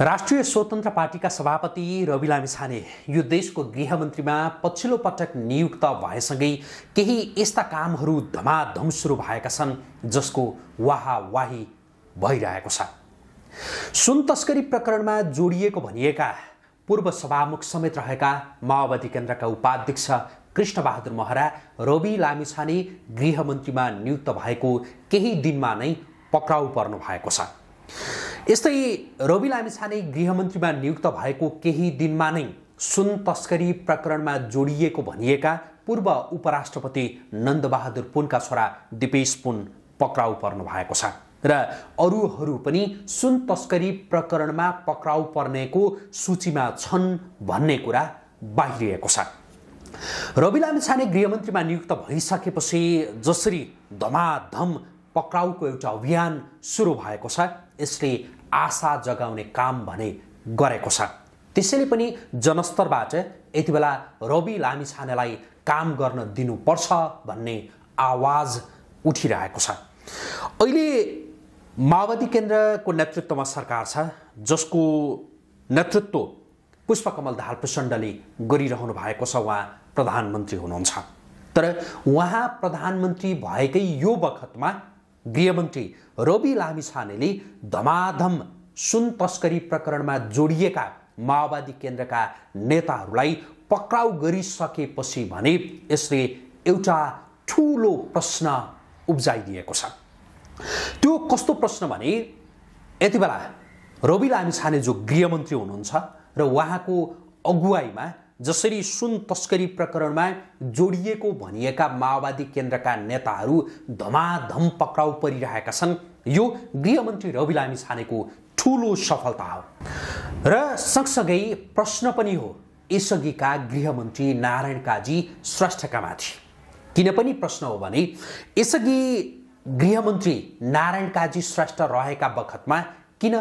राष्ट्रिय स्वतन्त्र पार्टीका सभापति रवि लामिछाने यो देशको गृहमन्त्रीमा पछिल्लो पटक नियुक्त भएसँगै केही यस्ता कामहरू धमाधम सुरु भएका छन् जसको वाहवाही भइरहेको छ सुन तस्करी प्रकरणमा जोडिएको भनिएका पूर्व सभामुख समेत रहेका माओवादी केन्द्रका उपाध्यक्ष कृष्णबहादुर महरा रवि लामिछाने गृहमन्त्रीमा नियुक्त भएको केही दिनमा नै पक्राउ पर्नु भएको छ यस्तै रवि लामिछाने गृहमन्त्रीमा नियुक्त भएको केही दिनमा नै सुन तस्करी प्रकरणमा जोडिएको भनिएका पूर्व उपराष्ट्रपति नन्दबहादुर पुनका छोरा दिपेश पुन पक्राउ पर्नु भएको छ र अरूहरू पनि सुन तस्करी प्रकरणमा पक्राउ पर्नेको सूचीमा छन् भन्ने कुरा बाहिरिएको छ रवि लामिछाने गृहमन्त्रीमा नियुक्त भइसकेपछि जसरी धमाधम पक्राउको एउटा अभियान सुरु भएको छ यसले आशा जगाउने काम भने गरेको छ त्यसैले पनि जनस्तरबाट यति बेला रवि लामिछानेलाई काम गर्न दिनुपर्छ भन्ने आवाज उठिरहेको छ अहिले माओवादी केन्द्रको नेतृत्वमा सरकार छ जसको नेतृत्व पुष्पकमल दाहाल प्रचण्डले गरिरहनु भएको छ उहाँ प्रधानमन्त्री हुनुहुन्छ तर उहाँ प्रधानमन्त्री भएकै यो बखतमा गृहमन्त्री रोबी लामिछानेले धमाधम सुन तस्करी प्रकरणमा जोडिएका माओवादी केन्द्रका नेताहरूलाई पक्राउ गरिसकेपछि भने यसले एउटा ठुलो प्रश्न उब्जाइदिएको छ त्यो कस्तो प्रश्न भने यति बेला रवि लामिछाने जो गृहमन्त्री हुनुहुन्छ र उहाँको अगुवाईमा जसरी सुन तस्करी प्रकरणमा जोडिएको भनिएका माओवादी केन्द्रका नेताहरू धमाधम पक्राउ परिरहेका छन् यो गृहमन्त्री रवि लामी छानेको ठुलो सफलता हो र सँगसँगै प्रश्न पनि हो यसअघिका गृहमन्त्री नारायण काजी श्रेष्ठका माथि किन पनि प्रश्न हो भने यसअघि गृहमन्त्री नारायण काजी श्रेष्ठ रहेका बखतमा किन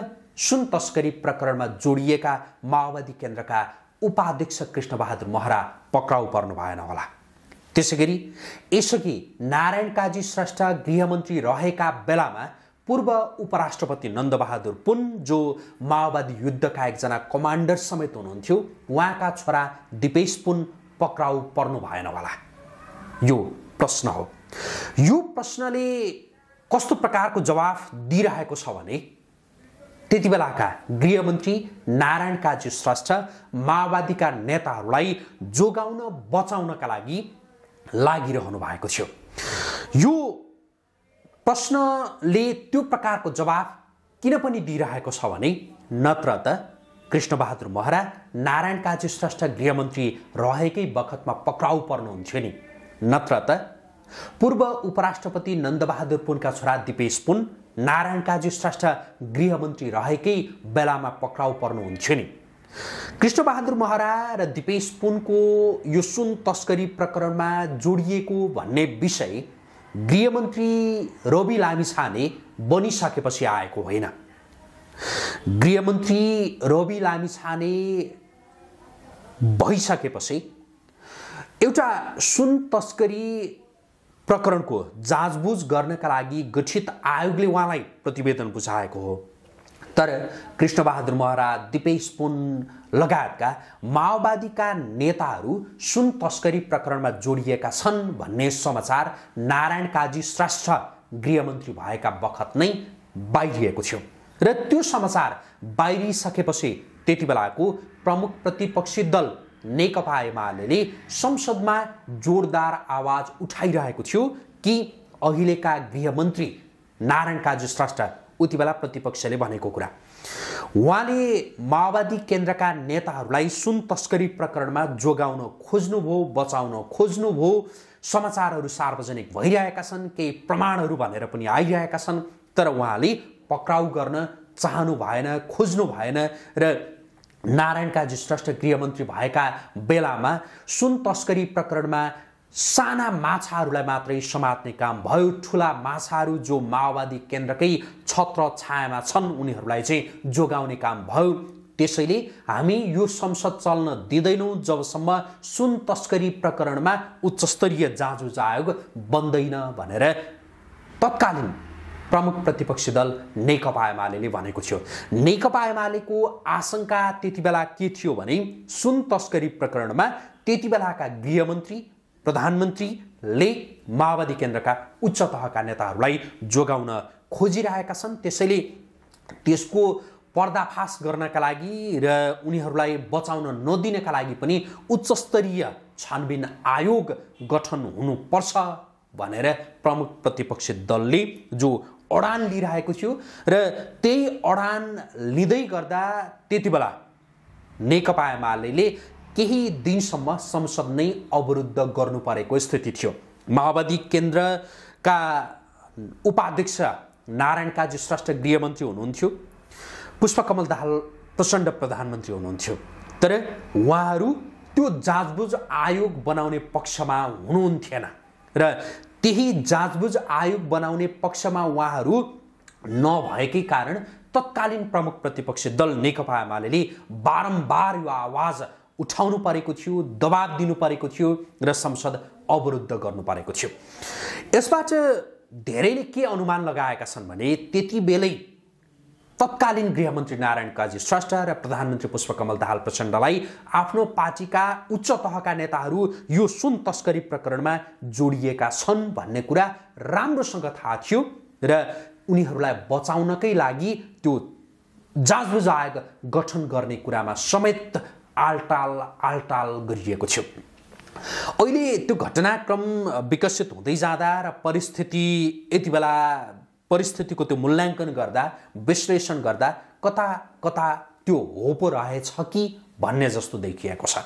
सुन तस्करी प्रकरणमा जोडिएका माओवादी केन्द्रका उपाध्यक्ष कृष्णबहादुर महरा पक्राउ पर्नु भएन होला त्यसै गरी यसअघि नारायण काजी श्रेष्ठ गृहमन्त्री रहेका बेलामा पूर्व उपराष्ट्रपति नन्दबहादुर पुन जो माओवादी युद्धका एकजना कमान्डर समेत हुनुहुन्थ्यो उहाँका छोरा दिपेश पुन पक्राउ पर्नु भएन होला यो प्रश्न हो यो प्रश्नले कस्तो प्रकारको जवाफ दिइरहेको छ भने त्यति बेलाका गृहमन्त्री नारायण काजी श्रेष्ठ माओवादीका नेताहरूलाई जोगाउन बचाउनका लागि लागिरहनु भएको थियो यो प्रश्नले त्यो प्रकारको जवाब किन पनि दिइरहेको छ भने नत्र त कृष्णबहादुर महरा नारायण काजी श्रेष्ठ गृहमन्त्री रहेकै बखतमा पक्राउ पर्नुहुन्थ्यो नि नत्र त पूर्व उपराष्ट्रपति नन्दबहादुर पुनका छोरा दिपेश पुन नारायण काजी श्रेष्ठ गृहमन्त्री रहेकै बेलामा पक्राउ पर्नुहुन्थ्यो नि कृष्णबहादुर महरा र दिपेश पुनको यो सुन तस्करी प्रकरणमा जोडिएको भन्ने विषय गृहमन्त्री रवि लामिछाने बनिसकेपछि आएको होइन गृहमन्त्री रवि लामिछाने भइसकेपछि एउटा सुन तस्करी प्रकरणको जाँचबुझ गर्नका लागि गठित आयोगले उहाँलाई प्रतिवेदन बुझाएको हो तर कृष्णबहादुर महरा दिपेश पुन लगायतका माओवादीका नेताहरू सुन तस्करी प्रकरणमा जोडिएका छन् भन्ने समाचार नारायण काजी श्रेष्ठ गृहमन्त्री भएका बखत नै बाहिरिएको थियो र त्यो समाचार बाहिरिसकेपछि त्यति बेलाको प्रमुख प्रतिपक्षी दल नेकपा एमाले संसदमा जोरदार आवाज उठाइरहेको थियो कि अहिलेका गृहमन्त्री नारायण काजु श्रेष्ठ उति बेला प्रतिपक्षले भनेको कुरा उहाँले माओवादी केन्द्रका नेताहरूलाई सुन तस्करी प्रकरणमा जोगाउन खोज्नुभयो बचाउन खोज्नुभयो समाचारहरू सार्वजनिक भइरहेका छन् केही प्रमाणहरू भनेर पनि आइरहेका छन् तर उहाँले पक्राउ गर्न चाहनु भएन खोज्नु भएन र नारायण काजी श्रेष्ठ गृहमन्त्री भएका बेलामा सुन तस्करी प्रकरणमा साना माछाहरूलाई मात्रै समात्ने काम भयो ठुला माछाहरू जो माओवादी केन्द्रकै छत्र छायामा छन् उनीहरूलाई चाहिँ जोगाउने काम भयो त्यसैले हामी यो संसद चल्न दिँदैनौँ जबसम्म सुन तस्करी प्रकरणमा उच्चस्तरीय जाँचुज आयोग बन्दैन भनेर तत्कालीन प्रमुख प्रतिपक्षी दल नेकपा एमाले भनेको थियो नेकपा एमालेको आशंका त्यति बेला के थियो भने सुन तस्करी प्रकरणमा त्यति बेलाका गृहमन्त्री प्रधानमन्त्रीले माओवादी केन्द्रका उच्च तहका नेताहरूलाई जोगाउन खोजिरहेका छन् त्यसैले त्यसको पर्दाफास गर्नका लागि र उनीहरूलाई बचाउन नदिनका लागि पनि उच्चस्तरीय छानबिन आयोग गठन हुनुपर्छ भनेर प्रमुख प्रतिपक्षी दलले जो अडान लिइरहेको थियो र त्यही अडान लिँदै गर्दा त्यति बेला नेकपा एमाले केही दिनसम्म संसद नै अवरुद्ध गर्नु परेको स्थिति थियो माओवादी केन्द्रका उपाध्यक्ष नारायण काजी श्रेष्ठ गृहमन्त्री हुनुहुन्थ्यो पुष्पकमल दाहाल प्रचण्ड प्रधानमन्त्री हुनुहुन्थ्यो तर उहाँहरू त्यो जाँचबुझ आयोग बनाउने पक्षमा हुनुहुन्थेन र त्यही जाँचबुझ आयोग बनाउने पक्षमा उहाँहरू नभएकै कारण तत्कालीन प्रमुख प्रतिपक्षी दल नेकपा एमाले बारम्बार यो आवाज उठाउनु परेको थियो दबाब दिनु परेको थियो र संसद अवरुद्ध गर्नु परेको थियो यसबाट धेरैले के अनुमान लगाएका छन् भने त्यति बेलै तत्कालीन गृहमन्त्री नारायण काजी श्रेष्ठ र प्रधानमन्त्री पुष्पकमल दाहाल प्रचण्डलाई आफ्नो पार्टीका उच्च तहका नेताहरू यो सुन तस्करी प्रकरणमा जोडिएका छन् भन्ने कुरा राम्रोसँग थाहा थियो र उनीहरूलाई बचाउनकै लागि त्यो जाँचबुझ आयोग गठन गर्ने कुरामा समेत आलटाल आलटाल गरिएको थियो अहिले त्यो घटनाक्रम विकसित हुँदै जाँदा र परिस्थिति यति बेला परिस्थितिको त्यो मूल्याङ्कन गर्दा विश्लेषण गर्दा कता कता त्यो हो रहेछ कि भन्ने जस्तो देखिएको छ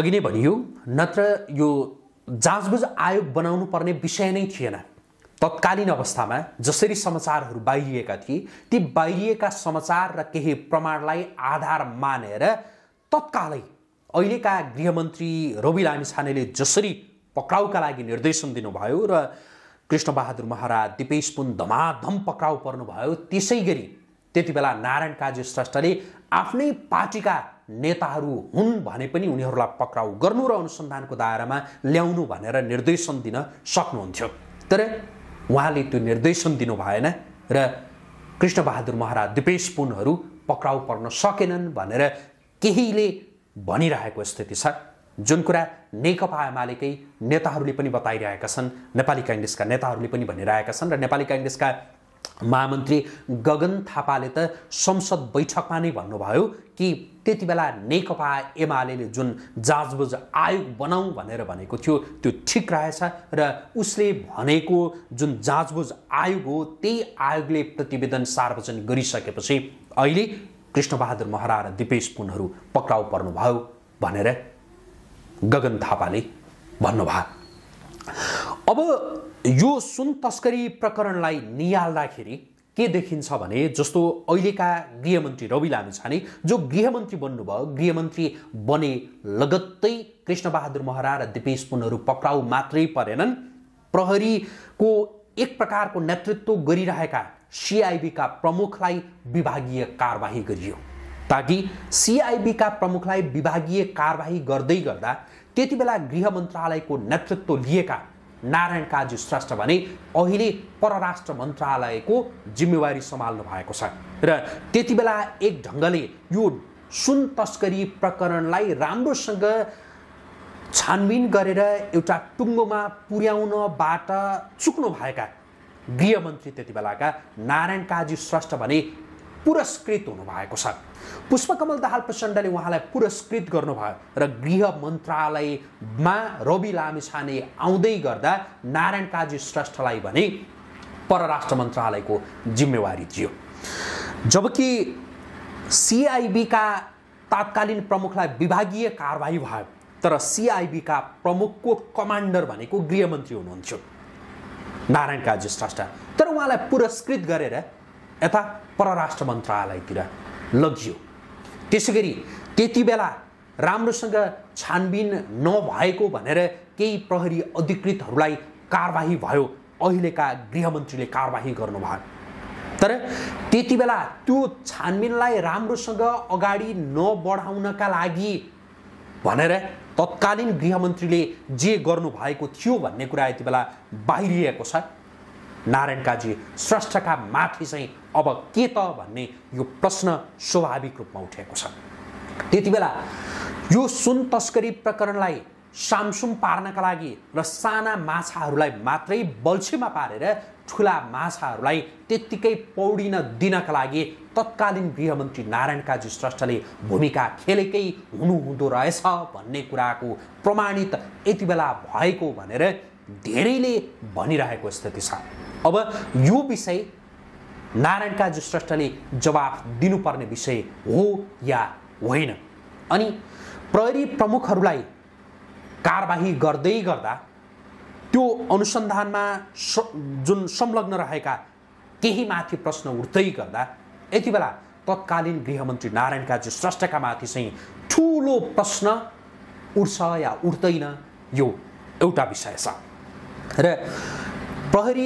अघि नै भनियो नत्र यो जाँचबुझ आयोग बनाउनु पर्ने विषय नै थिएन तत्कालीन अवस्थामा जसरी समाचारहरू बाहिरिएका थिए ती बाहिरिएका समाचार र केही प्रमाणलाई आधार मानेर तत्कालै अहिलेका गृहमन्त्री रवि लामिछानेले जसरी पक्राउका लागि निर्देशन दिनुभयो र कृष्णबहादुर महाराज दिपेश पुन धमाधम पक्राउ पर्नुभयो त्यसै गरी त्यति बेला नारायण काजी श्रेष्ठले आफ्नै पार्टीका नेताहरू हुन् भने पनि उनीहरूलाई पक्राउ गर्नु र अनुसन्धानको दायरामा ल्याउनु भनेर निर्देशन दिन सक्नुहुन्थ्यो तर उहाँले त्यो निर्देशन दिनु भएन र कृष्णबहादुर महाराज दिपेश पुनहरू पक्राउ पर्न सकेनन् भनेर केहीले भनिरहेको स्थिति छ जुन कुरा नेकपा एमालेकै नेताहरूले पनि बताइरहेका छन् नेपाली काङ्ग्रेसका नेताहरूले पनि भनिरहेका छन् र नेपाली काङ्ग्रेसका महामन्त्री गगन थापाले त संसद बैठकमा नै भन्नुभयो कि त्यति बेला नेकपा एमाले जुन जाजबुज आयोग बनाऊ भनेर भनेको थियो त्यो ठिक रहेछ र उसले भनेको जुन जाजबुज आयोग हो त्यही आयोगले प्रतिवेदन सार्वजनिक गरिसकेपछि अहिले कृष्णबहादुर महरा र दिपेश पुनहरू पक्राउ पर्नुभयो भनेर गगन थापाले भन्नुभयो अब यो सुन तस्करी प्रकरणलाई निहाल्दाखेरि के देखिन्छ भने जस्तो अहिलेका गृहमन्त्री रवि लामिछाने जो गृहमन्त्री बन्नुभयो गृहमन्त्री बने लगत्तै कृष्णबहादुर महरा र दिपेश पुनहरू पक्राउ मात्रै परेनन् प्रहरीको एक प्रकारको नेतृत्व गरिरहेका सिआइबीका प्रमुखलाई विभागीय कारवाही गरियो ताकि सिआइबीका प्रमुखलाई विभागीय कारवाही गर्दै गर्दा त्यति बेला गृह मन्त्रालयको नेतृत्व लिएका नारायण काजी श्रेष्ठ भने अहिले परराष्ट्र मन्त्रालयको जिम्मेवारी सम्हाल्नु भएको छ र त्यति बेला एक ढङ्गले यो सुन तस्करी प्रकरणलाई राम्रोसँग छानबिन गरेर एउटा टुङ्गोमा पुर्याउनबाट चुक्नुभएका गृहमन्त्री त्यति बेलाका नारायण काजी श्रेष्ठ भने पुरस्कृत हुनुभएको छ पुष्पकमल दाहाल प्रचण्डले उहाँलाई पुरस्कृत गर्नुभयो र गृह मन्त्रालयमा रवि लामिछाने आउँदै गर्दा नारायण काजी श्रेष्ठलाई भने परराष्ट्र मन्त्रालयको जिम्मेवारी दियो जबकि सिआइबीका तात्कालीन प्रमुखलाई विभागीय कारवाही भयो तर सिआइबीका प्रमुखको कमान्डर भनेको गृहमन्त्री हुनुहुन्थ्यो नारायण काजी श्रेष्ठ तर उहाँलाई पुरस्कृत गरेर यता परराष्ट्र मन्त्रालयतिर लग्यो त्यसै गरी त्यति बेला राम्रोसँग छानबिन नभएको भनेर केही प्रहरी अधिकृतहरूलाई कारवाही भयो अहिलेका गृहमन्त्रीले कारवाही गर्नुभयो तर त्यति बेला त्यो छानबिनलाई राम्रोसँग अगाडि नबढाउनका लागि भनेर तत्कालीन गृहमन्त्रीले जे गर्नुभएको थियो भन्ने कुरा यति बेला बाहिरिएको छ नारायण काजी श्रेष्ठका माथि चाहिँ अब के त भन्ने यो प्रश्न स्वाभाविक रूपमा उठेको छ त्यति बेला यो सुन तस्करी प्रकरणलाई सामसुम पार्नका लागि र साना माछाहरूलाई मात्रै बल्छीमा पारेर ठुला माछाहरूलाई त्यत्तिकै पौडिन दिनका लागि तत्कालीन गृहमन्त्री नारायण काजी श्रेष्ठले भूमिका खेलेकै हुनुहुँदो रहेछ भन्ने कुराको प्रमाणित यति बेला भएको भनेर धेरैले भनिरहेको स्थिति छ अब यो विषय नारायणकाजी श्रेष्ठले जवाफ दिनुपर्ने विषय हो या होइन अनि प्रहरी प्रमुखहरूलाई कारवाही गर्दै गर्दा त्यो अनुसन्धानमा जुन संलग्न रहेका केही माथि प्रश्न उठ्दै गर्दा यति बेला तत्कालीन गृहमन्त्री नारायणकाजी श्रेष्ठका माथि चाहिँ ठुलो प्रश्न उठ्छ या उठ्दैन यो एउटा विषय छ र प्रहरी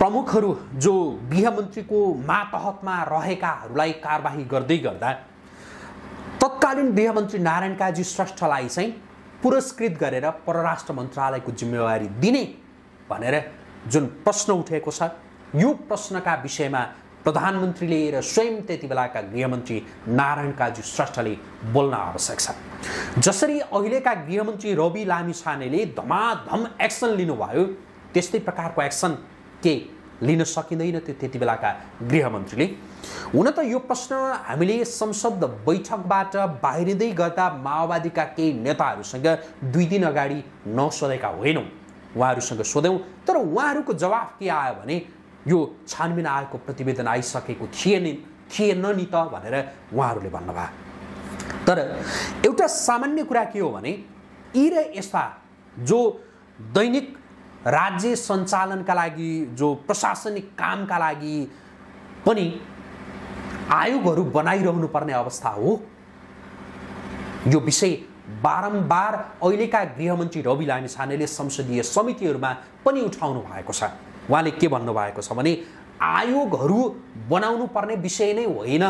प्रमुखहरू जो गृहमन्त्रीको मातहतमा रहेकाहरूलाई कारवाही गर्दै गर्दा तत्कालीन गृहमन्त्री नारायण काजी श्रेष्ठलाई चाहिँ पुरस्कृत गरेर परराष्ट्र मन्त्रालयको जिम्मेवारी दिने भनेर जुन प्रश्न उठेको छ यो प्रश्नका विषयमा प्रधानमन्त्रीले र स्वयं त्यति बेलाका गृहमन्त्री नारायण काजी श्रेष्ठले बोल्न आवश्यक छ जसरी अहिलेका गृहमन्त्री रवि लामिछानेले धमाधम एक्सन लिनुभयो त्यस्तै प्रकारको एक्सन के लिन सकिँदैन त्यो त्यति बेलाका गृहमन्त्रीले हुन त यो प्रश्न हामीले संसद बैठकबाट बाहिरिँदै गर्दा माओवादीका केही नेताहरूसँग दुई दिन अगाडि नसोधेका होइनौँ उहाँहरूसँग सोध्यौँ तर उहाँहरूको जवाफ के आयो भने यो छानबिन आएको प्रतिवेदन आइसकेको थिएन थिएन नि त भनेर उहाँहरूले भन्नुभयो तर एउटा सामान्य कुरा के हो भने यी र यस्ता जो दैनिक राज्य सञ्चालनका लागि जो प्रशासनिक कामका लागि पनि आयोगहरू बनाइरहनु पर्ने अवस्था हो यो विषय बारम्बार अहिलेका गृहमन्त्री रवि लामिछानेले संसदीय समितिहरूमा पनि उठाउनु भएको छ उहाँले के भन्नुभएको छ भने आयोगहरू बनाउनु पर्ने विषय नै होइन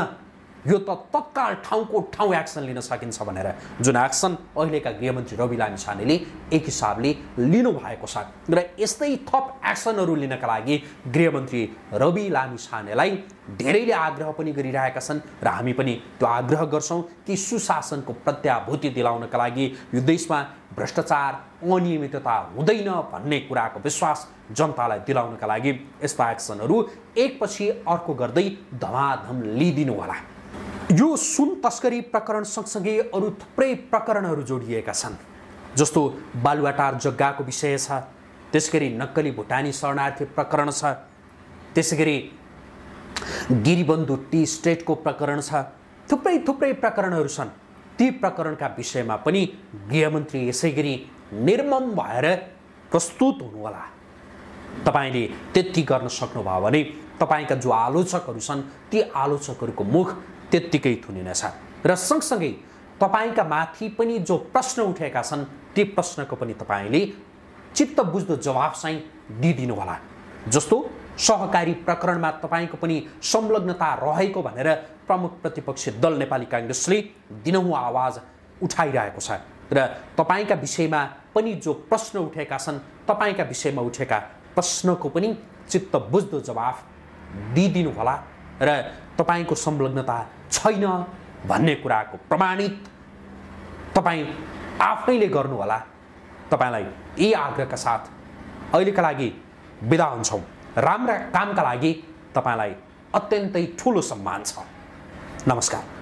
यो त तत्काल ठाउँको ठाउँ एक्सन लिन सकिन्छ भनेर जुन एक्सन अहिलेका गृहमन्त्री रवि लामी एक हिसाबले लिनुभएको छ र यस्तै थप एक्सनहरू लिनका लागि गृहमन्त्री रवि लामी छानेलाई धेरैले आग्रह पनि गरिरहेका छन् र हामी पनि त्यो आग्रह गर्छौँ कि सुशासनको प्रत्याभूति दिलाउनका लागि यो देशमा भ्रष्टाचार अनियमितता हुँदैन भन्ने कुराको विश्वास जनतालाई दिलाउनका लागि यस्ता एक्सनहरू एकपछि अर्को गर्दै धमाधम लिइदिनु होला यो सुन तस्करी प्रकरण सँगसँगै अरू थुप्रै प्रकरणहरू जोडिएका छन् जस्तो बालुवाटार जग्गाको विषय छ त्यसै गरी नक्कली भुटानी शरणार्थी प्रकरण छ त्यसै गरी गिरिबन्धु टी स्टेटको प्रकरण छ थुप्रै थुप्रै प्रकरणहरू छन् ती प्रकरणका विषयमा पनि गृहमन्त्री यसै गरी निर्मम भएर प्रस्तुत हुनुहोला तपाईँले त्यति गर्न सक्नुभयो भने तपाईँका जो आलोचकहरू छन् ती आलोचकहरूको मुख त्यत्तिकै थुनिनेछ र सँगसँगै तपाईँका माथि पनि जो प्रश्न उठेका छन् ती प्रश्नको पनि तपाईँले चित्त बुझ्दो जवाफ चाहिँ दिइदिनुहोला जस्तो सहकारी प्रकरणमा तपाईँको पनि संलग्नता रहेको भनेर प्रमुख प्रतिपक्षी दल नेपाली काङ्ग्रेसले दिनहुँ आवाज उठाइरहेको छ र तपाईँका विषयमा पनि जो प्रश्न उठेका छन् तपाईँका विषयमा उठेका प्रश्नको पनि चित्त बुझ्दो जवाफ दिइदिनुहोला र तपाईँको संलग्नता छैन भन्ने कुराको प्रमाणित तपाईँ आफैले गर्नुहोला तपाईँलाई यी आग्रहका साथ अहिलेका लागि बिदा हुन्छौँ राम्रा कामका लागि तपाईँलाई अत्यन्तै ठुलो सम्मान छ नमस्कार